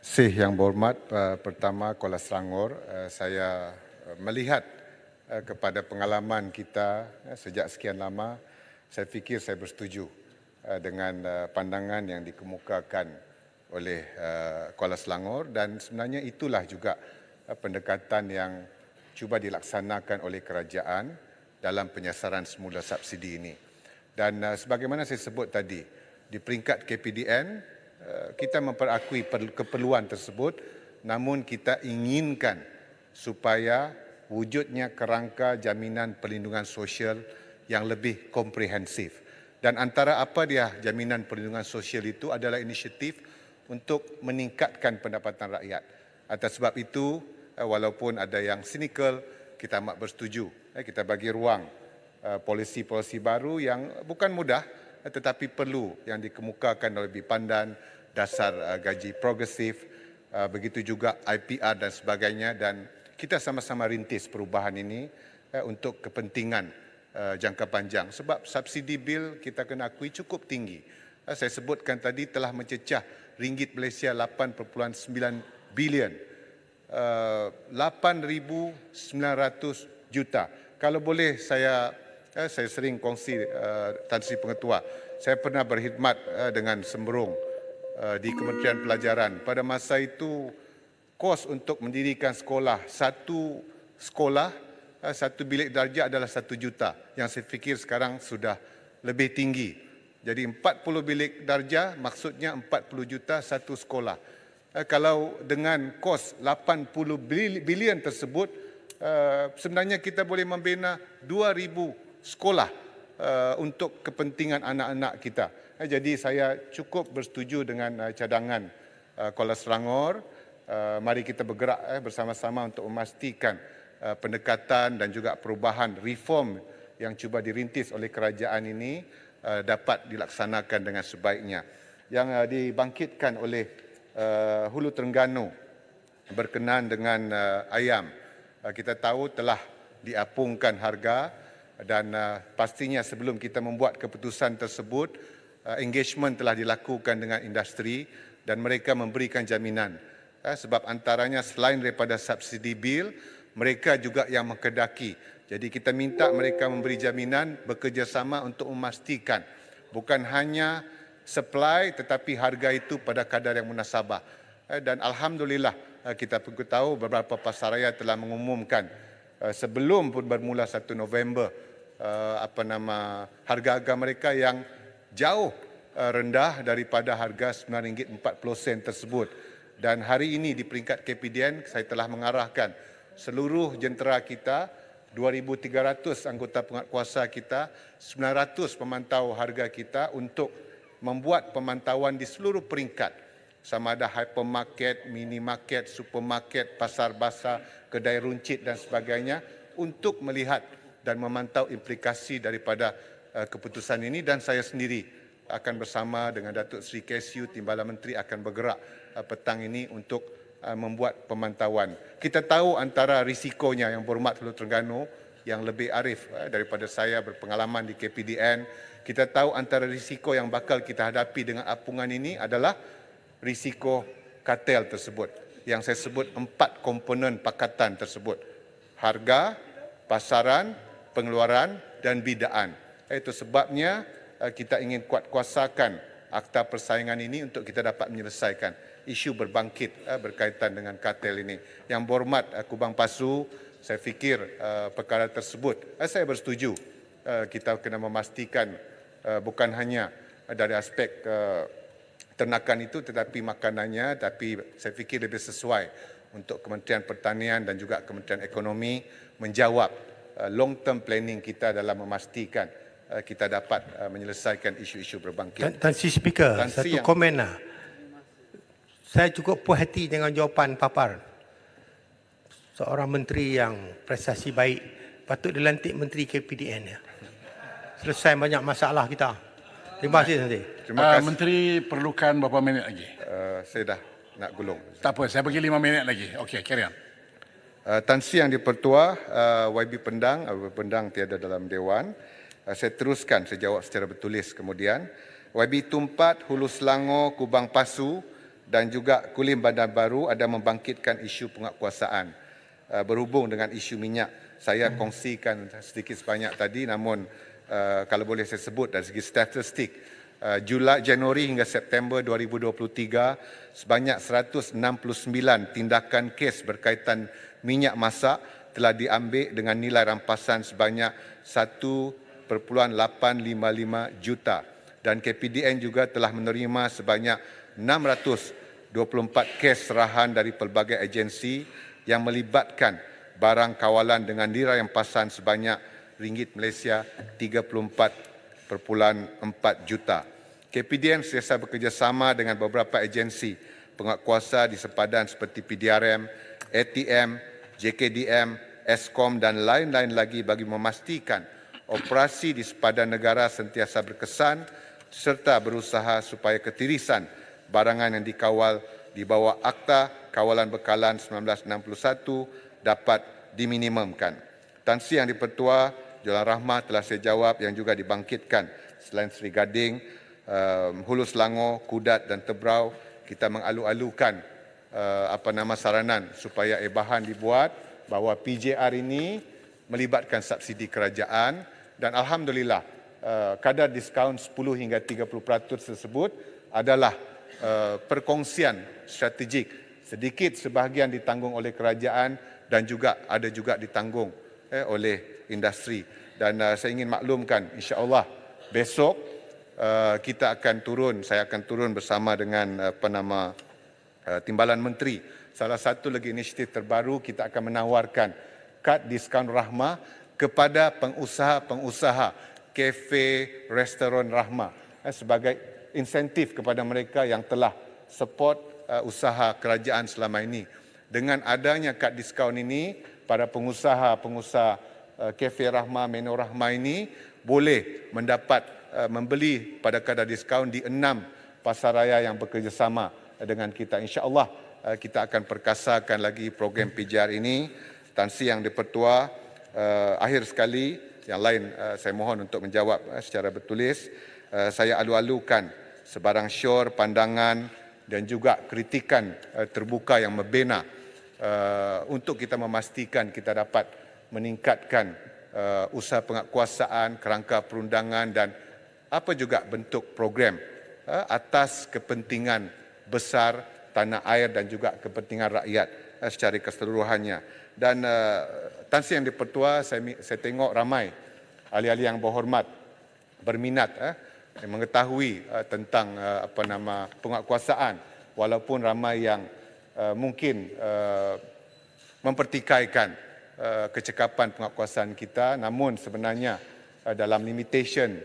Speaker 1: Sih yang berhormat, uh, pertama Kuala Selangor, uh, saya uh, melihat uh, kepada pengalaman kita uh, sejak sekian lama saya fikir saya bersetuju Uh, dengan uh, pandangan yang dikemukakan oleh uh, Kuala Selangor dan sebenarnya itulah juga pendekatan yang cuba dilaksanakan oleh kerajaan dalam penyasaran semula subsidi ini. Dan sebagaimana saya sebut tadi, di peringkat KPDN kita memperakui keperluan tersebut namun kita inginkan supaya wujudnya kerangka jaminan perlindungan sosial yang lebih komprehensif. Dan antara apa dia jaminan perlindungan sosial itu adalah inisiatif untuk meningkatkan pendapatan rakyat. Atas sebab itu, eh, walaupun ada yang sinikal, kita amat bersetuju. Eh, kita bagi ruang eh, polisi-polisi baru yang bukan mudah tetapi perlu yang dikemukakan oleh Bipandan, dasar gaji progresif, begitu juga IPR dan sebagainya. Dan kita sama-sama rintis perubahan ini untuk kepentingan Eh, jangka panjang sebab subsidi bil kita kena akui cukup tinggi. Eh, saya sebutkan tadi telah mencecah ringgit Malaysia 8.9 bilion. 8900 eh, juta. Kalau boleh saya saya sering kongsi Tan Sri Pengetua. Saya pernah berkhidmat dengan sembrong di Kementerian Pelajaran. Pada masa itu kos untuk mendirikan sekolah satu sekolah Eh, satu bilik darjah adalah satu juta yang saya fikir sekarang sudah lebih tinggi. Jadi empat puluh bilik darjah maksudnya empat puluh juta satu sekolah. Eh, kalau dengan kos lapan puluh bilion tersebut, eh, sebenarnya kita boleh membina dua ribu sekolah untuk kepentingan anak-anak kita. Jadi saya cukup bersetuju dengan cadangan Kuala Selangor. Mari kita bergerak bersama-sama untuk memastikan Uh, pendekatan dan juga perubahan reform yang cuba dirintis oleh kerajaan ini uh, dapat dilaksanakan dengan sebaiknya. Yang uh, dibangkitkan oleh Hulu Terengganu berkenaan dengan ayam, kita tahu telah diapungkan harga dan pastinya sebelum kita membuat keputusan tersebut, engagement telah dilakukan dengan industri dan mereka memberikan jaminan. Sebab antaranya selain daripada subsidi bil, mereka juga yang mengkedaki. Jadi kita minta mereka memberi jaminan bekerjasama untuk memastikan bukan hanya supply tetapi harga itu pada kadar yang munasabah. Eh, dan Alhamdulillah eh, kita pun tahu beberapa pasaraya telah mengumumkan eh, sebelum pun bermula 1 November apa nama harga-harga mereka yang jauh rendah daripada harga RM9.40 tersebut. Dan hari ini di peringkat KPDN saya telah mengarahkan seluruh jentera kita, 2,300 anggota penguatkuasa kita, 900 pemantau harga kita untuk membuat pemantauan di seluruh peringkat sama ada hypermarket, minimarket, supermarket, pasar basah, kedai runcit dan sebagainya untuk melihat dan memantau implikasi daripada eh, keputusan ini dan saya sendiri akan bersama dengan Datuk Sri Kesiu Timbalan Menteri akan bergerak eh, petang ini untuk Eh, membuat pemantauan. Kita tahu antara risikonya yang berhormat Teluk Terengganu yang lebih arif eh, daripada saya berpengalaman di KPDN. Kita tahu antara risiko yang bakal kita hadapi dengan apungan ini adalah risiko kartel tersebut. Yang saya sebut empat komponen pakatan tersebut. Harga, pasaran, pengeluaran dan bidaan. Itu sebabnya eh, kita ingin kuat kuasakan akta persaingan ini untuk kita dapat menyelesaikan isu berbangkit uh, berkaitan dengan kartel ini. Yang berhormat uh, Kubang Pasu, saya fikir uh, perkara tersebut uh, saya bersetuju uh, kita kena memastikan uh, bukan hanya uh, dari aspek uh, ternakan itu tetapi makanannya tapi saya fikir lebih sesuai untuk Kementerian Pertanian dan juga Kementerian Ekonomi menjawab uh, long term planning kita dalam memastikan uh, kita dapat uh, menyelesaikan isu-isu berbangkit. Tansi Speaker, Tansi satu yang... komen lah.
Speaker 8: Saya cukup puas hati dengan jawapan Papar. Seorang menteri yang prestasi baik patut dilantik menteri KPDN ya. Selesai banyak masalah kita. Terima kasih nanti.
Speaker 1: Terima ah, kasih. Uh, menteri perlukan berapa minit lagi? Uh, saya dah nak gulung. Tak apa, saya
Speaker 6: bagi lima minit lagi. Okey, carry on.
Speaker 1: Uh, eh, tansi yang dipertua uh, eh, YB Pendang, YB Pendang tiada dalam Dewan. Uh, saya teruskan, saya jawab secara bertulis kemudian. YB Tumpat, Hulu Selangor, Kubang Pasu, dan juga Kulim Bandar Baru ada membangkitkan isu penguatkuasaan uh, berhubung dengan isu minyak. Saya hmm. kongsikan sedikit sebanyak tadi namun uh, kalau boleh saya sebut dari segi statistik uh, Julai Januari hingga September 2023 sebanyak 169 tindakan kes berkaitan minyak masak telah diambil dengan nilai rampasan sebanyak 1.855 juta dan KPDN juga telah menerima sebanyak 624 kes serahan dari pelbagai agensi yang melibatkan barang kawalan dengan nilai pasan sebanyak ringgit Malaysia 34.4 juta. KPDN sentiasa bekerjasama dengan beberapa agensi penguatkuasa di sempadan seperti PDRM, ATM, JKDM, ESKOM dan lain-lain lagi bagi memastikan operasi di sempadan negara sentiasa berkesan serta berusaha supaya ketirisan barangan yang dikawal di bawah Akta Kawalan Bekalan 1961 dapat diminimumkan. Tansi yang dipertua Jalan Rahmah telah saya jawab yang juga dibangkitkan selain Sri Gading, um, Hulu Selangor, Kudat dan Tebrau kita mengalu-alukan uh, apa nama saranan supaya ebahan dibuat bahawa PJR ini melibatkan subsidi kerajaan dan alhamdulillah uh, kadar diskaun 10 hingga 30% tersebut adalah Eh, perkongsian strategik sedikit sebahagian ditanggung oleh kerajaan dan juga ada juga ditanggung eh, oleh industri dan uh, saya ingin maklumkan insyaallah besok uh, kita akan turun saya akan turun bersama dengan uh, penama uh, timbalan menteri salah satu lagi inisiatif terbaru kita akan menawarkan kad diskaun rahma kepada pengusaha-pengusaha kafe restoran rahma eh, sebagai insentif kepada mereka yang telah support uh, usaha kerajaan selama ini. Dengan adanya kad diskaun ini, para pengusaha-pengusaha Kafe uh, Rahma, Menu Rahma ini boleh mendapat uh, membeli pada kad diskaun di enam pasar raya yang bekerjasama dengan kita. InsyaAllah kita akan perkasakan lagi program PJR ini. Tan yang dipertua, akhir sekali, yang lain saya mohon untuk menjawab secara bertulis. Eh, saya alu-alukan sebarang syur, pandangan dan juga kritikan eh, terbuka yang membina eh, untuk kita memastikan kita dapat meningkatkan usaha penguasaan, kerangka perundangan dan apa juga bentuk program atas kepentingan besar tanah air dan juga kepentingan rakyat secara keseluruhannya. Dan Tan Sri Yang Dipertua, saya, saya tengok ramai ahli-ahli yang berhormat berminat eh, yang mengetahui uh, tentang uh, apa nama penguatkuasaan walaupun ramai yang uh, mungkin uh, mempertikaikan uh, kecekapan penguatkuasaan kita namun sebenarnya uh, dalam limitation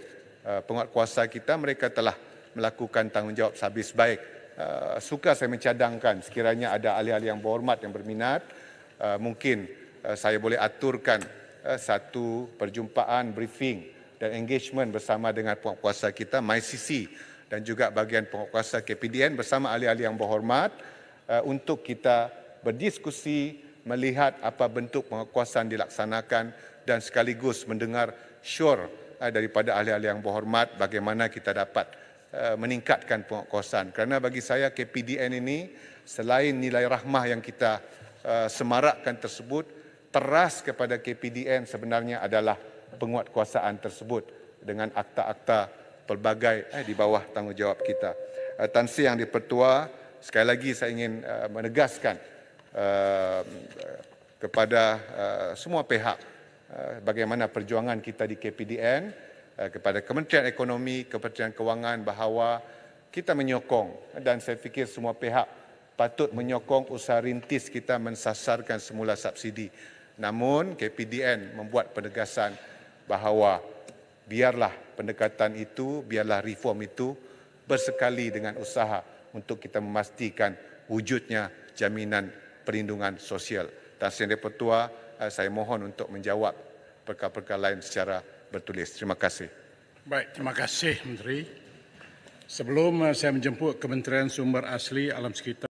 Speaker 1: uh, penguatkuasaan kita mereka telah melakukan tanggungjawab sehabis baik uh, suka saya mencadangkan sekiranya ada ahli-ahli yang berhormat yang berminat uh, mungkin uh, saya boleh aturkan uh, satu perjumpaan briefing uh, dan engagement bersama dengan penguasa kita MyCC dan juga bagian penguasa KPDN bersama ahli-ahli yang berhormat uh, untuk kita berdiskusi melihat apa bentuk penguasaan dilaksanakan dan sekaligus mendengar sure uh, daripada ahli-ahli yang berhormat bagaimana kita dapat uh, meningkatkan penguasaan kerana bagi saya KPDN ini selain nilai rahmah yang kita semarakkan tersebut teras kepada KPDN sebenarnya adalah penguatkuasaan tersebut dengan akta-akta pelbagai eh, di bawah tanggungjawab kita. Uh, Tan Sri Yang Dipertua, sekali lagi saya ingin uh, menegaskan uh, kepada uh, semua pihak uh, bagaimana perjuangan kita di KPDN, uh, kepada Kementerian Ekonomi, Kementerian Kewangan bahawa kita menyokong dan saya fikir semua pihak patut menyokong usaha rintis kita mensasarkan semula subsidi. Namun KPDN membuat penegasan bahawa biarlah pendekatan itu, biarlah reform itu bersekali dengan usaha untuk kita memastikan wujudnya jaminan perlindungan sosial. Dan Sian Pertua, eh, saya mohon untuk menjawab perkara-perkara lain secara bertulis. Terima kasih.
Speaker 2: Baik, terima kasih Menteri. Sebelum eh, saya menjemput Kementerian Sumber Asli Alam Sekitar,